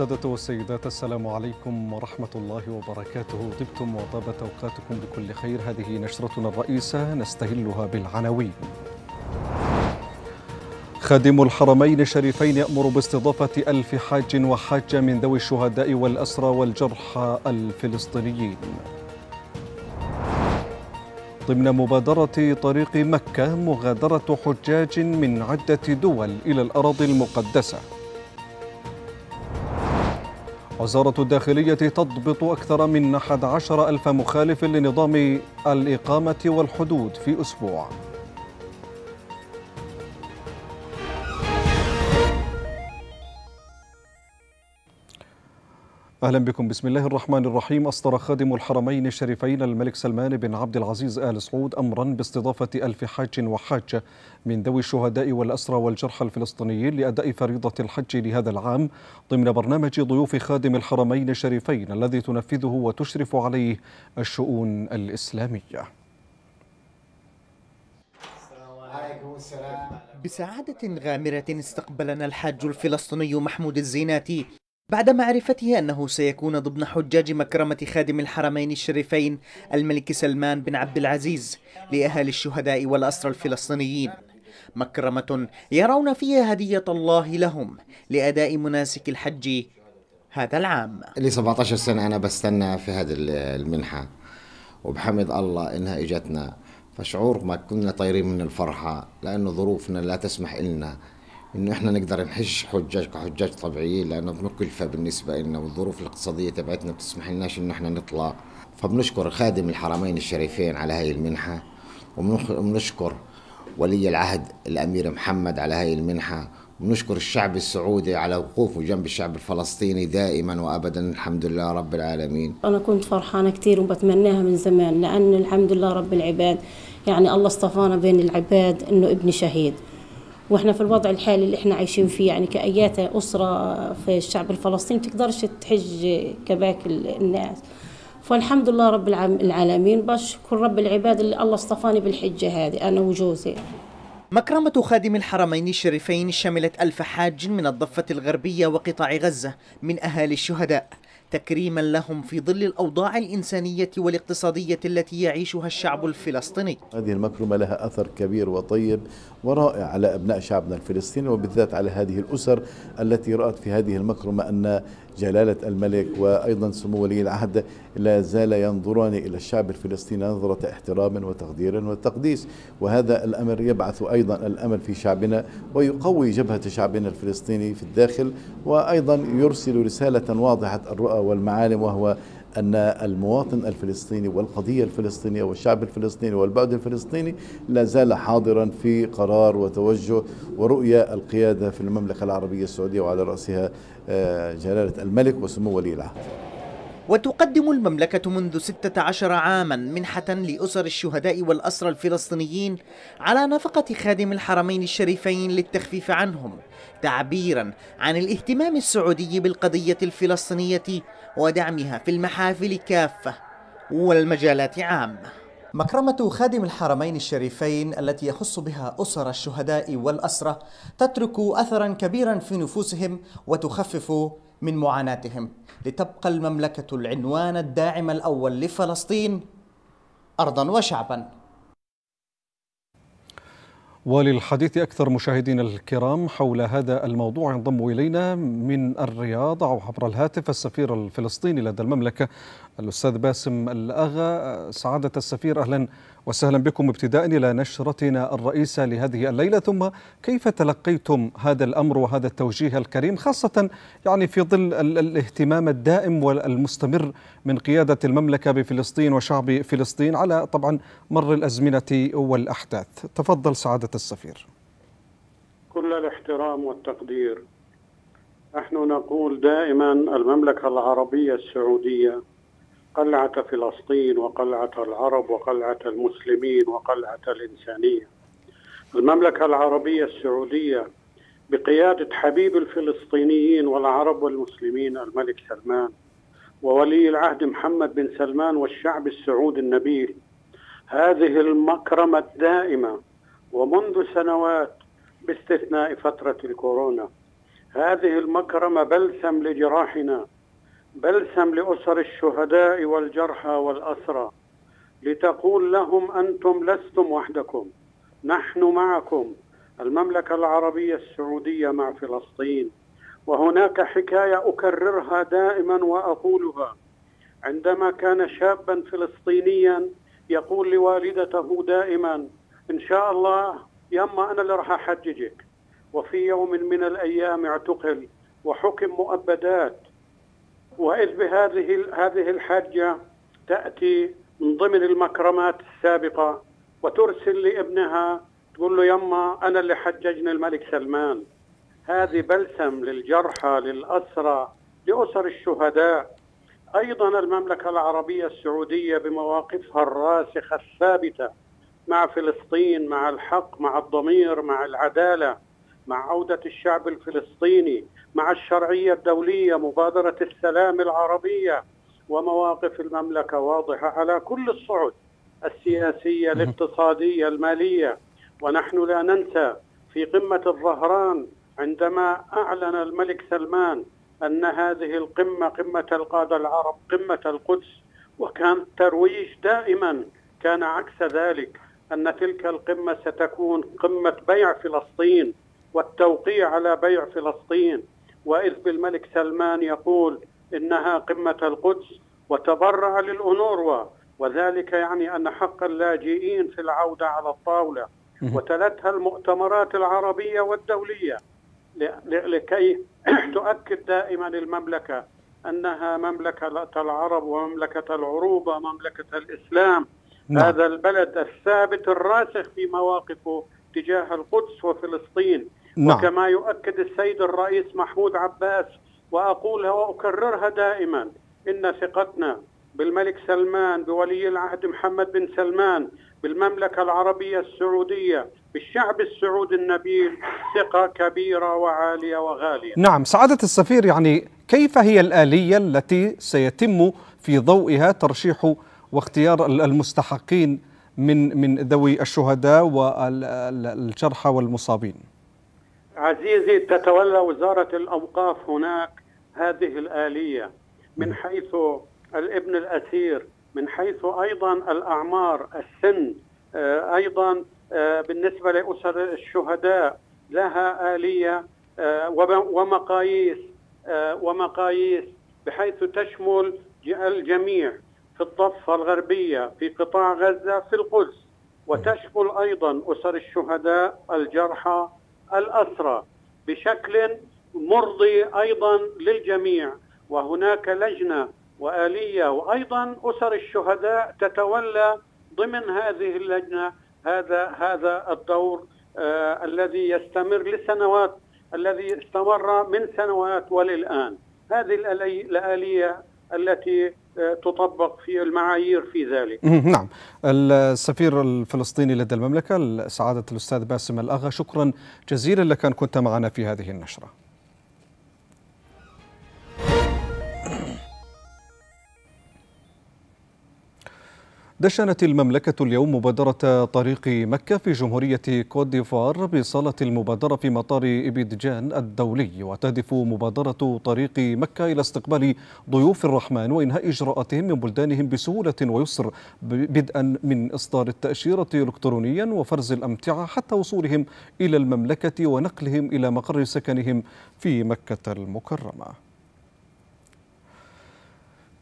السادة والسيدات السلام عليكم ورحمة الله وبركاته طبتم وطابت أوقاتكم بكل خير هذه نشرتنا الرئيسة نستهلها بالعناوين خادم الحرمين الشريفين يأمر باستضافة ألف حاج وحاجة من ذوي الشهداء والأسرى والجرحى الفلسطينيين ضمن مبادرة طريق مكة مغادرة حجاج من عدة دول إلى الأراضي المقدسة وزارة الداخلية تضبط أكثر من 11 ألف مخالف لنظام الإقامة والحدود في أسبوع أهلا بكم بسم الله الرحمن الرحيم أصدر خادم الحرمين الشريفين الملك سلمان بن عبد العزيز آل سعود أمرا باستضافة ألف حاج وحاجة من ذوي الشهداء والأسرى والجرحى الفلسطينيين لأداء فريضة الحج لهذا العام ضمن برنامج ضيوف خادم الحرمين الشريفين الذي تنفذه وتشرف عليه الشؤون الإسلامية بسعادة غامرة استقبلنا الحاج الفلسطيني محمود الزيناتي بعد معرفته أنه سيكون ضمن حجاج مكرمة خادم الحرمين الشريفين الملك سلمان بن عبد العزيز لأهالي الشهداء والأسرى الفلسطينيين مكرمة يرون فيها هدية الله لهم لأداء مناسك الحج هذا العام لي 17 سنة أنا بستنى في هذه المنحة وبحمد الله إنها إجتنا فشعور ما كنا طايرين من الفرحة لأنه ظروفنا لا تسمح لنا انه احنا نقدر نحج حجاج كحجاج طبيعيين لانه بنكلفه بالنسبه لنا والظروف الاقتصاديه تبعتنا بتسمح لناش انه احنا نطلع فبنشكر خادم الحرمين الشريفين على هاي المنحه وبنشكر ولي العهد الامير محمد على هاي المنحه ونشكر الشعب السعودي على وقوفه جنب الشعب الفلسطيني دائما وابدا الحمد لله رب العالمين. انا كنت فرحانه كثير وبتمناها من زمان لان الحمد لله رب العباد يعني الله اصطفانا بين العباد انه ابني شهيد. واحنا في الوضع الحالي اللي احنا عايشين فيه يعني كأيات أسرة في الشعب الفلسطيني تقدرش تحج كباك الناس فالحمد لله رب العالمين بشكر رب العباد اللي الله اصطفاني بالحجة هذه أنا وجوزي مكرمة خادم الحرمين الشريفين شملت ألف حاج من الضفة الغربية وقطاع غزة من أهالي الشهداء تكريما لهم في ظل الأوضاع الإنسانية والاقتصادية التي يعيشها الشعب الفلسطيني هذه المكرمة لها أثر كبير وطيب ورائع على أبناء شعبنا الفلسطيني وبالذات على هذه الأسر التي رأت في هذه المكرمة أن جلالة الملك وأيضا سمو ولي العهد لا زال ينظران إلى الشعب الفلسطيني نظرة احترام وتقدير وتقديس وهذا الأمر يبعث أيضا الأمل في شعبنا ويقوي جبهة شعبنا الفلسطيني في الداخل وأيضا يرسل رسالة واضحة الرؤى والمعالم وهو أن المواطن الفلسطيني والقضية الفلسطينية والشعب الفلسطيني والبعد الفلسطيني لا زال حاضرا في قرار وتوجه ورؤية القيادة في المملكة العربية السعودية وعلى رأسها آه، جلالة الملك وسمو ولي العهد وتقدم المملكة منذ 16 عاما منحة لأسر الشهداء والأسرى الفلسطينيين على نفقة خادم الحرمين الشريفين للتخفيف عنهم تعبيرا عن الاهتمام السعودي بالقضية الفلسطينية ودعمها في المحافل كافة والمجالات عامة مكرمة خادم الحرمين الشريفين التي يخص بها أسر الشهداء والأسرة تترك أثرا كبيرا في نفوسهم وتخفف من معاناتهم لتبقى المملكة العنوان الداعم الأول لفلسطين أرضا وشعبا وللحديث أكثر مشاهدينا الكرام حول هذا الموضوع ينضم إلينا من الرياض أو عبر الهاتف السفير الفلسطيني لدى المملكة الأستاذ باسم الأغا سعادة السفير أهلا وسهلا بكم ابتداء إلى نشرتنا الرئيسة لهذه الليلة ثم كيف تلقيتم هذا الأمر وهذا التوجيه الكريم خاصة يعني في ظل الاهتمام الدائم والمستمر من قيادة المملكة بفلسطين وشعب فلسطين على طبعا مر الأزمنة والأحداث تفضل سعادة السفير كل الاحترام والتقدير نحن نقول دائما المملكة العربية السعودية قلعة فلسطين وقلعة العرب وقلعة المسلمين وقلعة الإنسانية المملكة العربية السعودية بقيادة حبيب الفلسطينيين والعرب والمسلمين الملك سلمان وولي العهد محمد بن سلمان والشعب السعودي النبيل هذه المكرمة الدائمة ومنذ سنوات باستثناء فترة الكورونا هذه المكرمة بلسم لجراحنا بلسم لأسر الشهداء والجرحى والأسرى لتقول لهم أنتم لستم وحدكم نحن معكم المملكة العربية السعودية مع فلسطين وهناك حكاية أكررها دائما وأقولها عندما كان شابا فلسطينيا يقول لوالدته دائما ان شاء الله يما انا اللي راح احججك وفي يوم من الايام اعتقل وحكم مؤبدات واذ بهذه هذه الحجه تاتي من ضمن المكرمات السابقه وترسل لابنها تقول له يما انا اللي حججني الملك سلمان هذه بلسم للجرحى للاسرى لاسر الشهداء ايضا المملكه العربيه السعوديه بمواقفها الراسخه الثابته مع فلسطين مع الحق مع الضمير مع العداله مع عوده الشعب الفلسطيني مع الشرعيه الدوليه مبادره السلام العربيه ومواقف المملكه واضحه على كل الصعد السياسيه الاقتصاديه الماليه ونحن لا ننسى في قمه الظهران عندما اعلن الملك سلمان ان هذه القمه قمه القاده العرب قمه القدس وكان ترويج دائما كان عكس ذلك أن تلك القمة ستكون قمة بيع فلسطين والتوقيع على بيع فلسطين وإذ بالملك سلمان يقول إنها قمة القدس وتضرع للانوروا وذلك يعني أن حق اللاجئين في العودة على الطاولة وتلتها المؤتمرات العربية والدولية لكي تؤكد دائما المملكة أنها مملكة العرب ومملكة العروبة ومملكة الإسلام نعم. هذا البلد الثابت الراسخ في مواقفه تجاه القدس وفلسطين نعم. وكما يؤكد السيد الرئيس محمود عباس وأقولها وأكررها دائما إن ثقتنا بالملك سلمان بولي العهد محمد بن سلمان بالمملكة العربية السعودية بالشعب السعودي النبيل ثقة كبيرة وعالية وغالية نعم سعادة السفير يعني كيف هي الآلية التي سيتم في ضوئها ترشيح واختيار المستحقين من من ذوي الشهداء والجرحى والمصابين عزيزي تتولى وزارة الأوقاف هناك هذه الآلية من حيث الابن الأسير من حيث أيضا الأعمار السن آه، أيضا آه، بالنسبة لأسر الشهداء لها آلية آه، ومقاييس ومقاييس بحيث تشمل الجميع في الضفة الغربية في قطاع غزة في القدس وتشمل أيضا أسر الشهداء الجرحى الأسرى بشكل مرضي أيضا للجميع وهناك لجنة وآلية وأيضا أسر الشهداء تتولى ضمن هذه اللجنة هذا هذا الدور آه الذي يستمر لسنوات الذي استمر من سنوات وللآن هذه الآلية التي آه، تطبق في المعايير في ذلك نعم السفير الفلسطيني لدى المملكة سعادة الأستاذ باسم الأغا شكرا جزيلا لك أن كنت معنا في هذه النشرة دشنت المملكة اليوم مبادرة طريق مكة في جمهورية كوت ديفوار بصالة المبادرة في مطار إبيدجان الدولي وتهدف مبادرة طريق مكة إلى استقبال ضيوف الرحمن وإنهاء إجراءاتهم من بلدانهم بسهولة ويسر بدءا من إصدار التأشيرة إلكترونيا وفرز الأمتعة حتى وصولهم إلى المملكة ونقلهم إلى مقر سكنهم في مكة المكرمة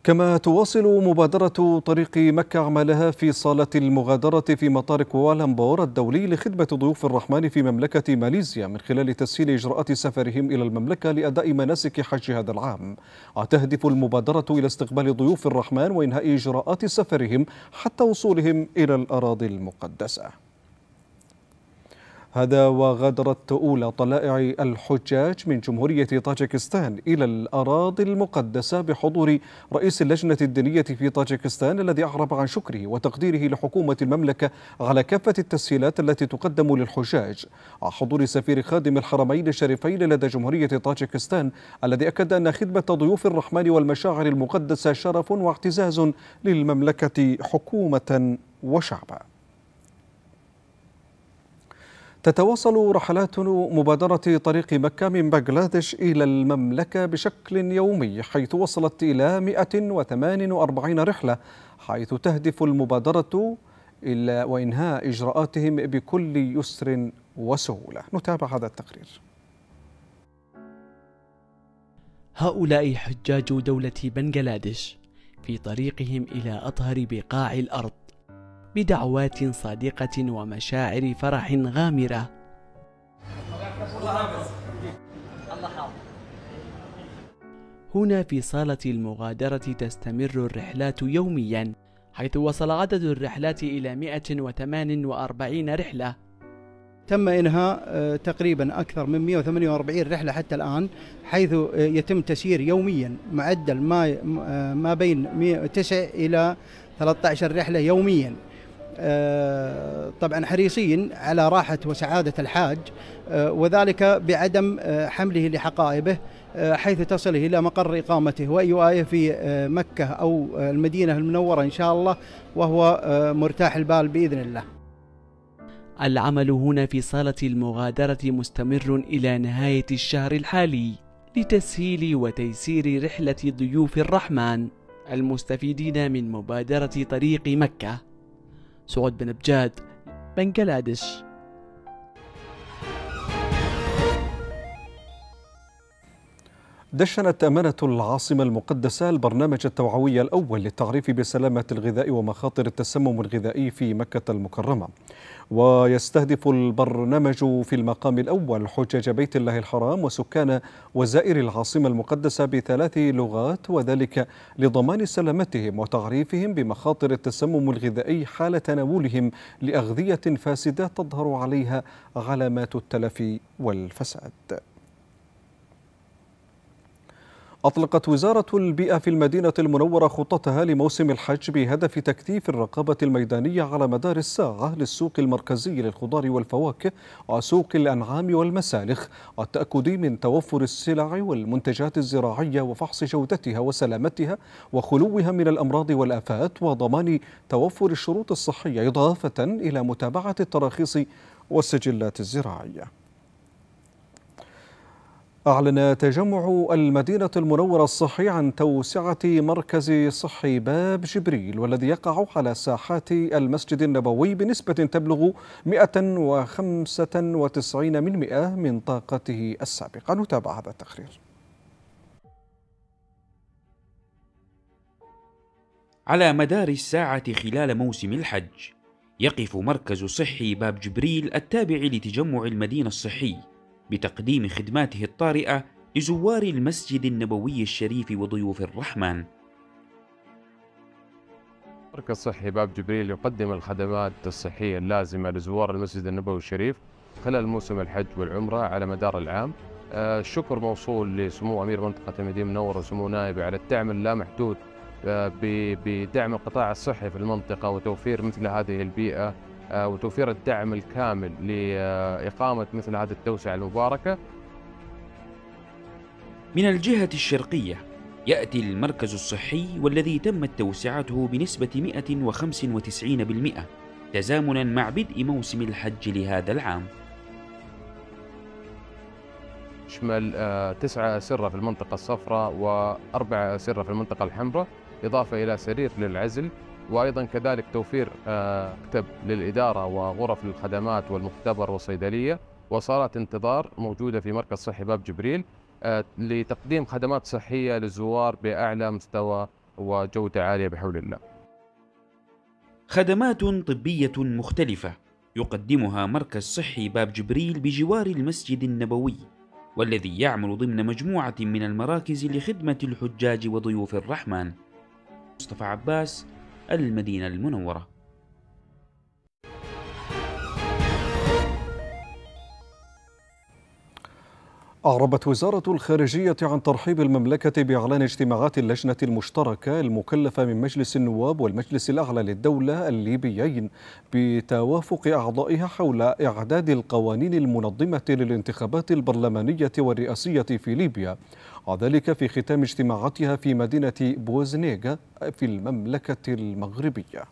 كما تواصل مبادرة طريق مكة عملها في صالة المغادرة في مطار كوالامبور الدولي لخدمة ضيوف الرحمن في مملكة ماليزيا من خلال تسهيل إجراءات سفرهم إلى المملكة لأداء مناسك حج هذا العام وتهدف المبادرة إلى استقبال ضيوف الرحمن وإنهاء إجراءات سفرهم حتى وصولهم إلى الأراضي المقدسة هذا وغادرت أولى طلائع الحجاج من جمهورية طاجكستان إلى الأراضي المقدسة بحضور رئيس اللجنة الدينية في طاجكستان الذي أعرب عن شكره وتقديره لحكومة المملكة على كافة التسهيلات التي تقدم للحجاج مع حضور سفير خادم الحرمين الشريفين لدى جمهورية طاجكستان الذي أكد أن خدمة ضيوف الرحمن والمشاعر المقدسة شرف واعتزاز للمملكة حكومة وشعبا تتواصل رحلات مبادرة طريق مكة من بنغلاديش إلى المملكة بشكل يومي حيث وصلت إلى 148 رحلة حيث تهدف المبادرة إلى وإنهاء إجراءاتهم بكل يسر وسهولة نتابع هذا التقرير هؤلاء حجاج دولة بنغلاديش في طريقهم إلى أطهر بقاع الأرض بدعوات صادقة ومشاعر فرح غامرة هنا في صالة المغادرة تستمر الرحلات يوميا حيث وصل عدد الرحلات إلى 148 رحلة تم إنهاء آه، تقريبا أكثر من 148 رحلة حتى الآن حيث آه، يتم تسيير يوميا معدل ما آه، ما بين 9 إلى 13 رحلة يوميا آه، طبعا حريصين على راحة وسعادة الحاج آه، وذلك بعدم آه، حمله لحقائبه حيث تصل إلى مقر إقامته آية في مكة أو المدينة المنورة إن شاء الله وهو مرتاح البال بإذن الله العمل هنا في صالة المغادرة مستمر إلى نهاية الشهر الحالي لتسهيل وتيسير رحلة ضيوف الرحمن المستفيدين من مبادرة طريق مكة سعود بن بجاد بنجلاديش دشنت أمانة العاصمة المقدسة البرنامج التوعوي الأول للتعريف بسلامة الغذاء ومخاطر التسمم الغذائي في مكة المكرمة ويستهدف البرنامج في المقام الأول حجاج بيت الله الحرام وسكان وزائر العاصمة المقدسة بثلاث لغات وذلك لضمان سلامتهم وتعريفهم بمخاطر التسمم الغذائي حال تناولهم لأغذية فاسدة تظهر عليها علامات التلف والفساد أطلقت وزارة البيئة في المدينة المنورة خطتها لموسم الحج بهدف تكثيف الرقابة الميدانية على مدار الساعة للسوق المركزي للخضار والفواكه وسوق الأنعام والمسالخ والتأكد من توفر السلع والمنتجات الزراعية وفحص جودتها وسلامتها وخلوها من الأمراض والآفات وضمان توفر الشروط الصحية إضافة إلى متابعة التراخيص والسجلات الزراعيه أعلن تجمع المدينة المنورة الصحي عن توسعة مركز صحي باب جبريل والذي يقع على ساحات المسجد النبوي بنسبة تبلغ 195% من, من طاقته السابقة نتابع هذا التقرير على مدار الساعة خلال موسم الحج يقف مركز صحي باب جبريل التابع لتجمع المدينة الصحي بتقديم خدماته الطارئة لزوار المسجد النبوي الشريف وضيوف الرحمن. المركز الصحي باب جبريل يقدم الخدمات الصحية اللازمة لزوار المسجد النبوي الشريف خلال موسم الحج والعمرة على مدار العام آه، الشكر موصول لسمو أمير منطقة المدينة المنورة وسمو نائبه على الدعم اللامحدود آه، بدعم القطاع الصحي في المنطقة وتوفير مثل هذه البيئة آه، وتوفير الدعم الكامل لإقامة مثل هذه التوسعة المباركة من الجهة الشرقية يأتي المركز الصحي والذي تمت توسعته بنسبة 195% تزامنا مع بدء موسم الحج لهذا العام يشمل آه، تسعة أسرة في المنطقة الصفراء وأربعة أسرة في المنطقة الحمراء إضافة إلى سرير للعزل وايضا كذلك توفير آه، مكتب للاداره وغرف للخدمات والمختبر والصيدليه وصالات انتظار موجوده في مركز صحي باب جبريل آه، لتقديم خدمات صحيه للزوار باعلى مستوى وجوده عاليه بحول الله. خدمات طبيه مختلفه يقدمها مركز صحي باب جبريل بجوار المسجد النبوي والذي يعمل ضمن مجموعه من المراكز لخدمه الحجاج وضيوف الرحمن. مصطفى عباس المدينة المنورة أعربت وزارة الخارجية عن ترحيب المملكة بإعلان اجتماعات اللجنة المشتركة المكلفة من مجلس النواب والمجلس الأعلى للدولة الليبيين بتوافق أعضائها حول إعداد القوانين المنظمة للانتخابات البرلمانية والرئاسية في ليبيا وذلك في ختام اجتماعاتها في مدينة بوزنيغ في المملكة المغربية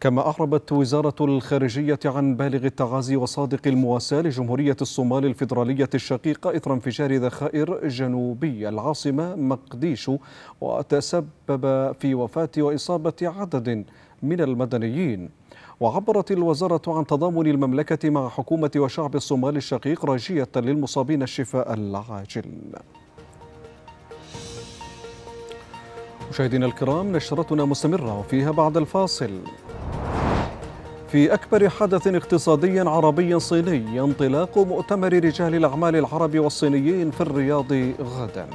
كما أعربت وزارة الخارجية عن بالغ التعازي وصادق المواساة لجمهورية الصومال الفيدرالية الشقيقة إثر انفجار ذخائر جنوبي العاصمة مقديشو وتسبب في وفاة وإصابة عدد من المدنيين وعبرت الوزارة عن تضامن المملكة مع حكومة وشعب الصومال الشقيق راجية للمصابين الشفاء العاجل مشاهدينا الكرام نشرتنا مستمرة وفيها بعد الفاصل في أكبر حدث اقتصادي عربي صيني انطلاق مؤتمر رجال الأعمال العرب والصينيين في الرياض غداً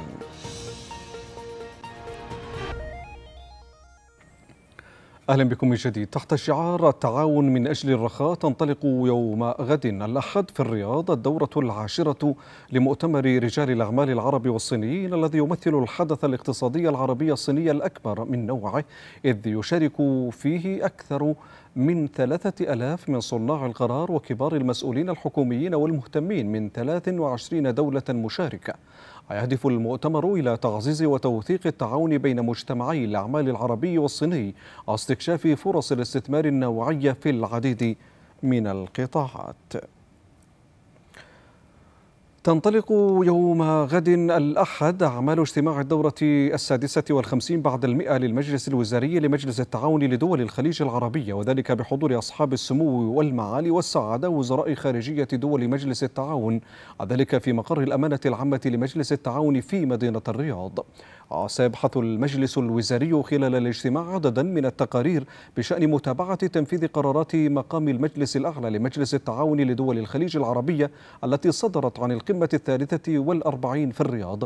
أهلا بكم من جديد تحت شعار التعاون من أجل الرخاء تنطلق يوم غد الأحد في الرياض الدورة العاشرة لمؤتمر رجال الأعمال العرب والصينيين الذي يمثل الحدث الاقتصادي العربي الصيني الأكبر من نوعه إذ يشارك فيه أكثر من ثلاثة ألاف من صناع القرار وكبار المسؤولين الحكوميين والمهتمين من 23 دولة مشاركة ويهدف المؤتمر إلى تعزيز وتوثيق التعاون بين مجتمعي الأعمال العربي والصيني واستكشاف فرص الاستثمار النوعية في العديد من القطاعات تنطلق يوم غد الأحد أعمال اجتماع الدورة السادسة والخمسين بعد المئة للمجلس الوزاري لمجلس التعاون لدول الخليج العربية وذلك بحضور أصحاب السمو والمعالي والسعادة وزراء خارجية دول مجلس التعاون وذلك في مقر الأمانة العامة لمجلس التعاون في مدينة الرياض سيبحث المجلس الوزاري خلال الاجتماع عددا من التقارير بشأن متابعة تنفيذ قرارات مقام المجلس الأعلى لمجلس التعاون لدول الخليج العربية التي صدرت عن القمة الثالثة والأربعين في الرياض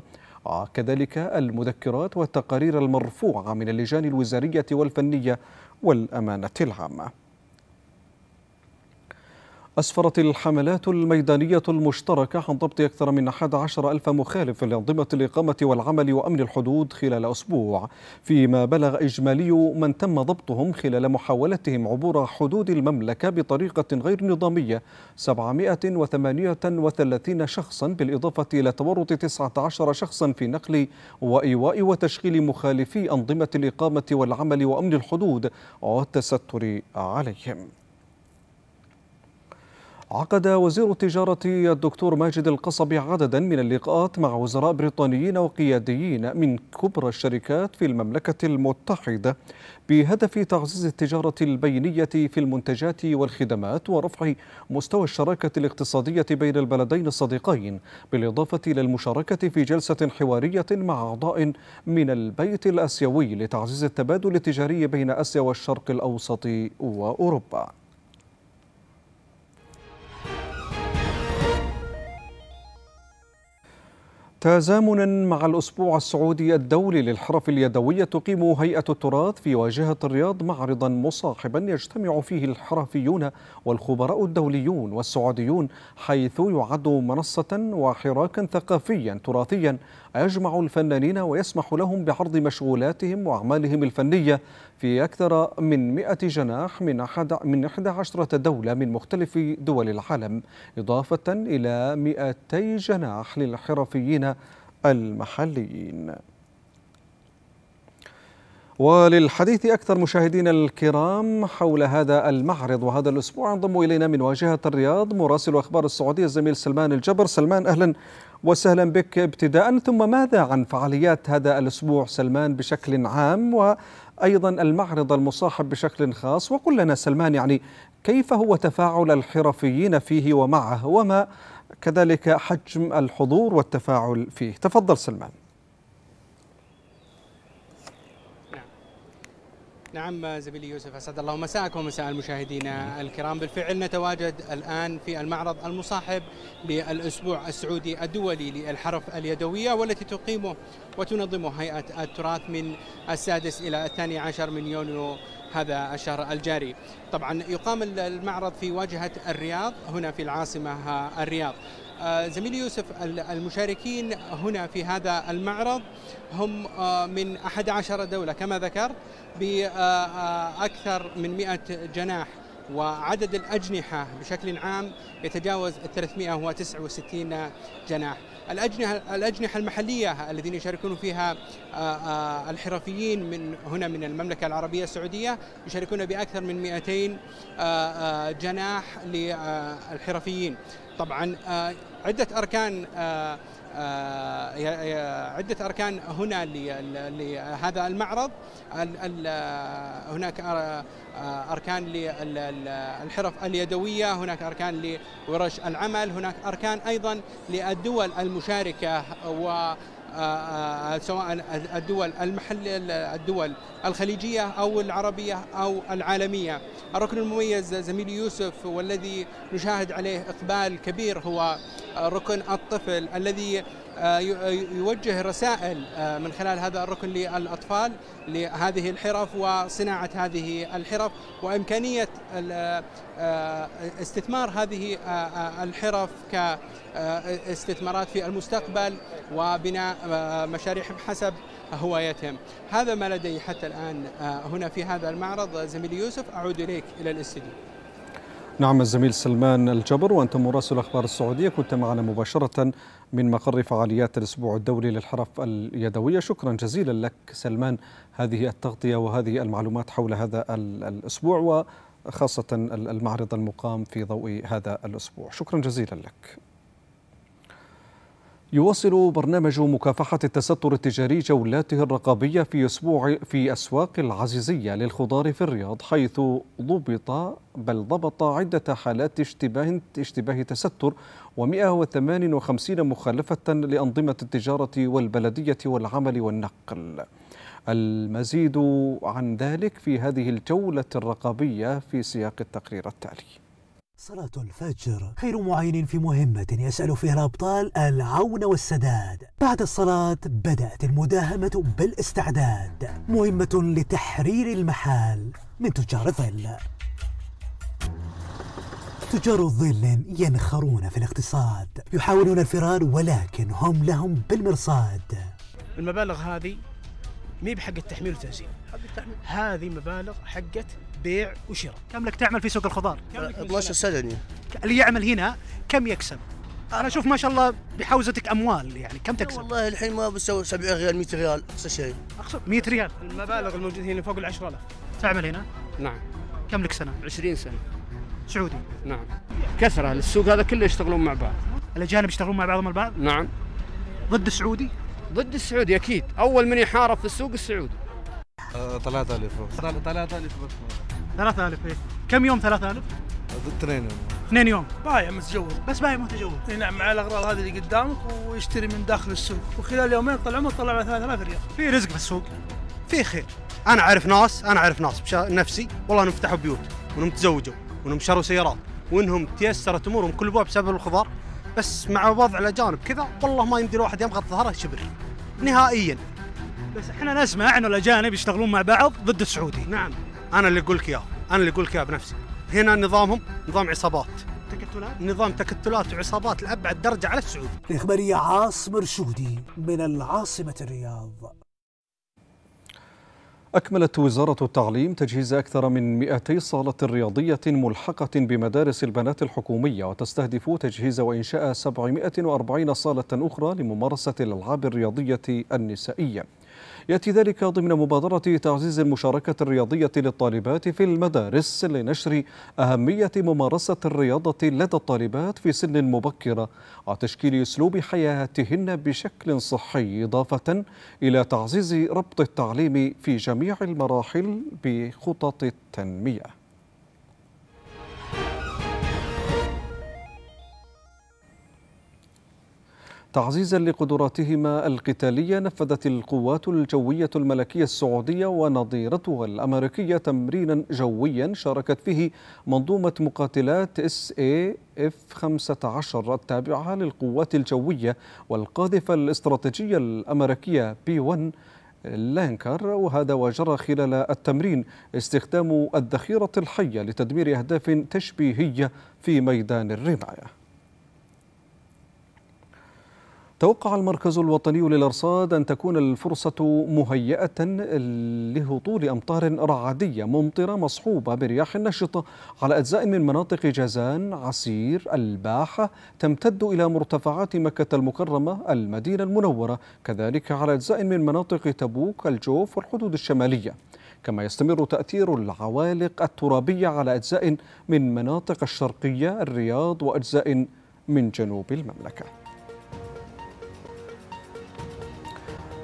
كذلك المذكرات والتقارير المرفوعة من اللجان الوزارية والفنية والأمانة العامة أسفرت الحملات الميدانية المشتركة عن ضبط أكثر من 11 ألف مخالف لأنظمة الإقامة والعمل وأمن الحدود خلال أسبوع فيما بلغ إجمالي من تم ضبطهم خلال محاولتهم عبور حدود المملكة بطريقة غير نظامية 738 شخصا بالإضافة إلى تورط 19 شخصا في نقل وإيواء وتشغيل مخالفي أنظمة الإقامة والعمل وأمن الحدود والتستر عليهم عقد وزير التجارة الدكتور ماجد القصبي عددا من اللقاءات مع وزراء بريطانيين وقياديين من كبرى الشركات في المملكة المتحدة بهدف تعزيز التجارة البينية في المنتجات والخدمات ورفع مستوى الشراكة الاقتصادية بين البلدين الصديقين بالإضافة إلى المشاركة في جلسة حوارية مع أعضاء من البيت الآسيوي لتعزيز التبادل التجاري بين آسيا والشرق الأوسط وأوروبا تزامنا مع الأسبوع السعودي الدولي للحرف اليدوية تقيم هيئة التراث في واجهة الرياض معرضا مصاحبا يجتمع فيه الحرفيون والخبراء الدوليون والسعوديون حيث يعد منصة وحراكا ثقافيا تراثيا يجمع الفنانين ويسمح لهم بعرض مشغولاتهم وأعمالهم الفنية في أكثر من 100 جناح من من 11 دولة من مختلف دول العالم إضافة إلى 200 جناح للحرفيين المحليين وللحديث أكثر مشاهدينا الكرام حول هذا المعرض وهذا الأسبوع انضموا إلينا من واجهة الرياض مراسل أخبار السعودية الزميل سلمان الجبر سلمان أهلا وسهلا بك ابتداء ثم ماذا عن فعاليات هذا الأسبوع سلمان بشكل عام أيضا المعرض المصاحب بشكل خاص وقل لنا سلمان يعني كيف هو تفاعل الحرفيين فيه ومعه وما كذلك حجم الحضور والتفاعل فيه تفضل سلمان نعم زميلي يوسف اسعد الله مساءكم ومساء المشاهدين الكرام بالفعل نتواجد الان في المعرض المصاحب للاسبوع السعودي الدولي للحرف اليدويه والتي تقيمه وتنظمه هيئه التراث من السادس الى الثاني عشر من يونيو هذا الشهر الجاري طبعا يقام المعرض في واجهة الرياض هنا في العاصمة آه، الرياض آه، زميلي يوسف المشاركين هنا في هذا المعرض هم آه، من 11 دولة كما ذكرت بأكثر من 100 جناح وعدد الأجنحة بشكل عام يتجاوز 369 جناح الأجنحة, الأجنحة المحلية الذين يشاركون فيها آه، آه، الحرفيين من هنا من المملكة العربية السعودية يشاركون بأكثر من 200 آه، جناح للحرفيين طبعا آه، عدة أركان آه، آه، عدة أركان هنا لهذا المعرض هناك أركان للحرف اليدوية هناك أركان لورش العمل هناك أركان أيضا للدول المشاركة آه، آه، آه، سواء الدول المحل الدول الخليجية أو العربية أو العالمية الركن المميز زميلي يوسف والذي نشاهد عليه إقبال كبير هو ركن الطفل الذي آه، آه، يوجه رسائل آه، من خلال هذا الركن للأطفال لهذه الحرف وصناعة هذه الحرف وإمكانية استثمار هذه الحرف كاستثمارات في المستقبل وبناء مشاريع حسب هوايتهم هذا ما لدي حتى الآن هنا في هذا المعرض زميلي يوسف أعود إليك إلى الاستديو نعم الزميل سلمان الجبر وأنت مراسل أخبار السعودية كنت معنا مباشرة من مقر فعاليات الأسبوع الدولي للحرف اليدوية شكرا جزيلا لك سلمان هذه التغطية وهذه المعلومات حول هذا الأسبوع وخاصة المعرض المقام في ضوء هذا الأسبوع شكرا جزيلا لك يواصل برنامج مكافحة التستر التجاري جولاته الرقابية في أسبوع في أسواق العزيزية للخضار في الرياض حيث ضبط بل ضبط عدة حالات اشتباه اشتباه تستر و158 مخالفة لأنظمة التجارة والبلدية والعمل والنقل. المزيد عن ذلك في هذه الجولة الرقابية في سياق التقرير التالي. صلاة الفجر خير معين في مهمة يسأل فيها الأبطال العون والسداد بعد الصلاة بدأت المداهمة بالاستعداد مهمة لتحرير المحال من تجار الظل تجار الظل ينخرون في الاقتصاد يحاولون الفرار ولكن هم لهم بالمرصاد المبالغ هذه مي بحق التحميل والتنزيل هذه مبالغ حقت بيع وشراء كم لك تعمل في سوق الخضار؟ 12 سنة اللي يعمل هنا كم يكسب؟ انا اشوف ما شاء الله بحوزتك اموال يعني كم تكسب؟ والله الحين ما بسوي 70 ريال 100 ريال اقصى شيء اقصى 100 ريال المبالغ الموجوده هنا فوق ال 10000 تعمل هنا؟ نعم كم لك سنه؟ 20 سنه سعودي نعم كثره السوق هذا كله يشتغلون مع بعض الاجانب يشتغلون مع بعضهم البعض؟ نعم ضد السعودي؟ ضد السعودي اكيد اول من يحارب في السوق السعودي 3000 3000 3000 اي كم يوم 3000 اثنين يوم اثنين يوم بايع متجول بس بايع متجول اي نعم مع الاغراض هذه اللي قدامك ويشتري من داخل السوق وخلال يومين طلع عمره طلع 3000 ريال في رزق في السوق في خير انا اعرف ناس انا اعرف ناس بشا... نفسي والله انهم فتحوا بيوت وانهم تزوجوا وانهم شروا سيارات وانهم تيسرت امورهم كل باب بسبب الخضار بس مع وضع الاجانب كذا والله ما يمدي الواحد يمغط ظهره شبر نهائيا بس احنا نسمع انه الاجانب يشتغلون مع بعض ضد السعودي نعم انا اللي اقول لك اياه انا اللي اقول لك اياه بنفسي هنا نظامهم نظام عصابات تكتلات نظام تكتلات وعصابات لابعد درجه على السعودي الاخباريه عاصم رشودي من العاصمه الرياض أكملت وزارة التعليم تجهيز أكثر من 200 صالة رياضية ملحقة بمدارس البنات الحكومية وتستهدف تجهيز وإنشاء 740 صالة أخرى لممارسة الألعاب الرياضية النسائية يأتي ذلك ضمن مبادرة تعزيز المشاركة الرياضية للطالبات في المدارس لنشر أهمية ممارسة الرياضة لدى الطالبات في سن مبكرة وتشكيل أسلوب حياتهن بشكل صحي إضافة إلى تعزيز ربط التعليم في جميع المراحل بخطط التنميه تعزيزا لقدراتهما القتالية نفذت القوات الجوية الملكية السعودية ونظيرتها الأمريكية تمرينا جويا شاركت فيه منظومة مقاتلات اس اي اف 15 التابعة للقوات الجوية والقاذفة الاستراتيجية بي B-1 لانكر وهذا وجرى خلال التمرين استخدام الذخيرة الحية لتدمير أهداف تشبيهية في ميدان الرماية توقع المركز الوطني للأرصاد أن تكون الفرصة مهيئة لهطول أمطار رعدية ممطرة مصحوبة برياح نشطة على أجزاء من مناطق جازان، عسير، الباحة تمتد إلى مرتفعات مكة المكرمة، المدينة المنورة، كذلك على أجزاء من مناطق تبوك، الجوف والحدود الشمالية. كما يستمر تأثير العوالق الترابية على أجزاء من مناطق الشرقية، الرياض وأجزاء من جنوب المملكه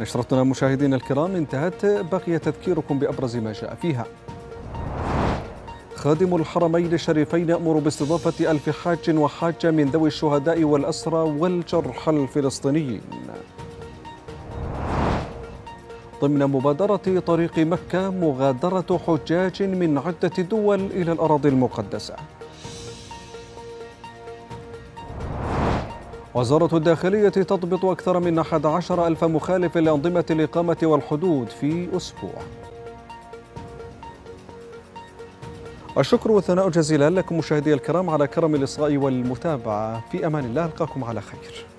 نشرتنا مشاهدينا الكرام انتهت بقي تذكيركم بأبرز ما جاء فيها خادم الحرمين الشريفين يأمر باستضافة ألف حاج وحاجة من ذوي الشهداء والأسرى والجرحى الفلسطينيين ضمن مبادرة طريق مكة مغادرة حجاج من عدة دول إلى الأراضي المقدسة وزارة الداخلية تضبط أكثر من 11 ألف مخالف لأنظمة الإقامة والحدود في أسبوع الشكر والثناء جزيلا لكم مشاهدي الكرام على كرم الإصغاء والمتابعة في أمان الله ألقاكم على خير